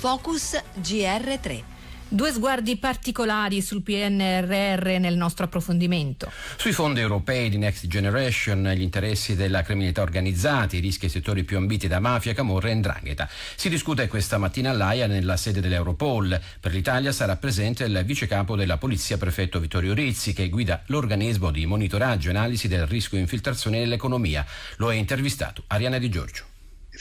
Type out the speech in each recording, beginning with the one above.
Focus GR3. Due sguardi particolari sul PNRR nel nostro approfondimento. Sui fondi europei di Next Generation, gli interessi della criminalità organizzata, i rischi ai settori più ambiti da mafia, camorra e ndrangheta. Si discute questa mattina all'AIA nella sede dell'Europol. Per l'Italia sarà presente il vicecapo della polizia prefetto Vittorio Rizzi che guida l'organismo di monitoraggio e analisi del rischio infiltrazione nell'economia. Lo ha intervistato Ariana Di Giorgio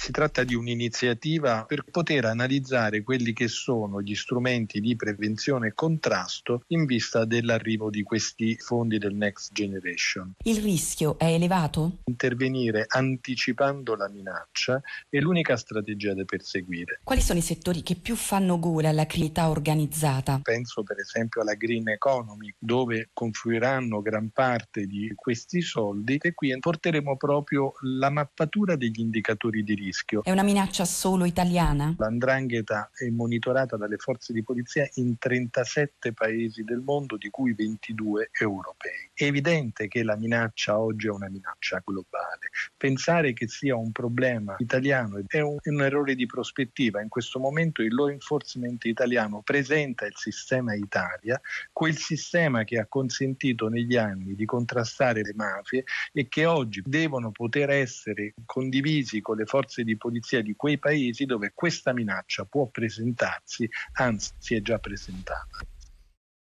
si tratta di un'iniziativa per poter analizzare quelli che sono gli strumenti di prevenzione e contrasto in vista dell'arrivo di questi fondi del Next Generation. Il rischio è elevato? Intervenire anticipando la minaccia è l'unica strategia da perseguire. Quali sono i settori che più fanno gola alla criminalità organizzata? Penso per esempio alla green economy, dove confluiranno gran parte di questi soldi e qui porteremo proprio la mappatura degli indicatori di rischio rischio. È una minaccia solo italiana? L'andrangheta è monitorata dalle forze di polizia in 37 paesi del mondo, di cui 22 europei. È evidente che la minaccia oggi è una minaccia globale. Pensare che sia un problema italiano è un, è un errore di prospettiva. In questo momento il law enforcement italiano presenta il sistema Italia, quel sistema che ha consentito negli anni di contrastare le mafie e che oggi devono poter essere condivisi con le forze forze di polizia di quei paesi dove questa minaccia può presentarsi, anzi si è già presentata.